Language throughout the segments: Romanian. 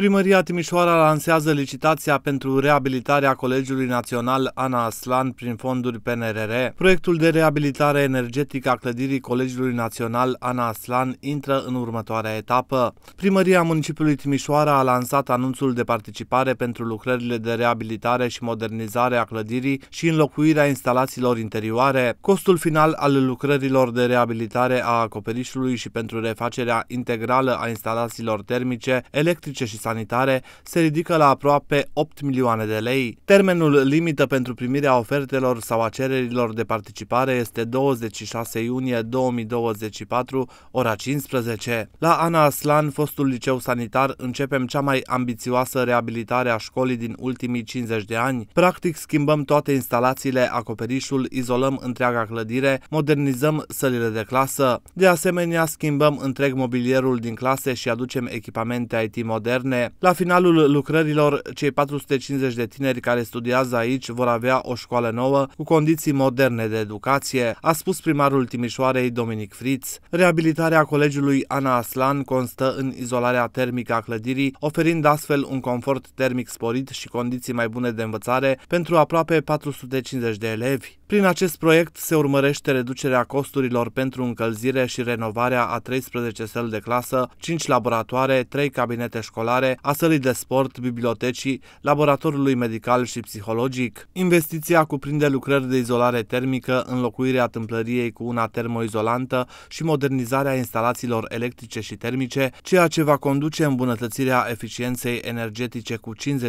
Primăria Timișoara lansează licitația pentru reabilitarea Colegiului Național Ana Aslan prin fonduri PNRR. Proiectul de reabilitare energetică a clădirii Colegiului Național Ana Aslan intră în următoarea etapă. Primăria Municipiului Timișoara a lansat anunțul de participare pentru lucrările de reabilitare și modernizare a clădirii și înlocuirea instalațiilor interioare. Costul final al lucrărilor de reabilitare a acoperișului și pentru refacerea integrală a instalațiilor termice, electrice și sanitare se ridică la aproape 8 milioane de lei. Termenul limită pentru primirea ofertelor sau a cererilor de participare este 26 iunie 2024, ora 15. La Ana Aslan, fostul liceu sanitar, începem cea mai ambițioasă reabilitare a școlii din ultimii 50 de ani. Practic schimbăm toate instalațiile, acoperișul, izolăm întreaga clădire, modernizăm sălile de clasă. De asemenea, schimbăm întreg mobilierul din clase și aducem echipamente IT moderne, bune. La finalul lucrărilor, cei 450 de tineri care studiază aici vor avea o școală nouă cu condiții moderne de educație, a spus primarul Timișoarei Dominic Fritz. Reabilitarea colegiului Ana Aslan constă în izolarea termică a clădirii, oferind astfel un confort termic sporit și condiții mai bune de învățare pentru aproape 450 de elevi. Prin acest proiect se urmărește reducerea costurilor pentru încălzire și renovarea a 13 săli de clasă, 5 laboratoare, 3 cabinete școlare, a sălii de sport, bibliotecii, laboratorului medical și psihologic. Investiția cuprinde lucrări de izolare termică, înlocuirea tâmplăriei cu una termoizolantă și modernizarea instalațiilor electrice și termice, ceea ce va conduce îmbunătățirea eficienței energetice cu 50%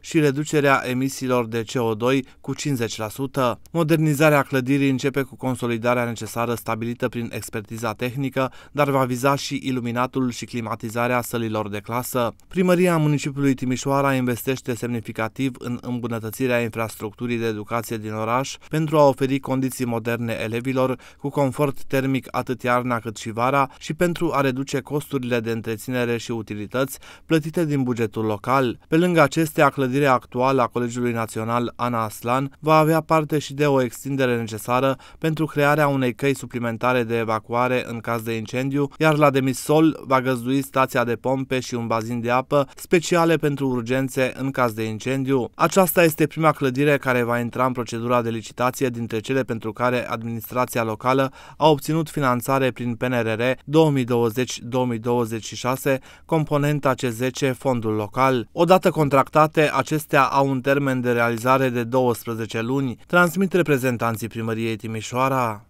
și reducerea emisiilor de CO2 cu 50%. Modernizarea clădirii începe cu consolidarea necesară stabilită prin expertiza tehnică, dar va viza și iluminatul și climatizarea sălilor de clasă. Primăria municipiului Timișoara investește semnificativ în îmbunătățirea infrastructurii de educație din oraș pentru a oferi condiții moderne elevilor cu confort termic atât iarna cât și vara și pentru a reduce costurile de întreținere și utilități plătite din bugetul local. Pe lângă acestea, clădirea actuală a Colegiului Național Ana Aslan va avea parte și și de o extindere necesară pentru crearea unei căi suplimentare de evacuare în caz de incendiu, iar la Demisol va găzdui stația de pompe și un bazin de apă speciale pentru urgențe în caz de incendiu. Aceasta este prima clădire care va intra în procedura de licitație dintre cele pentru care administrația locală a obținut finanțare prin PNRR 2020-2026, componenta C10 fondul local. Odată contractate, acestea au un termen de realizare de 12 luni. Transmit transmit reprezentanții primăriei Timișoara.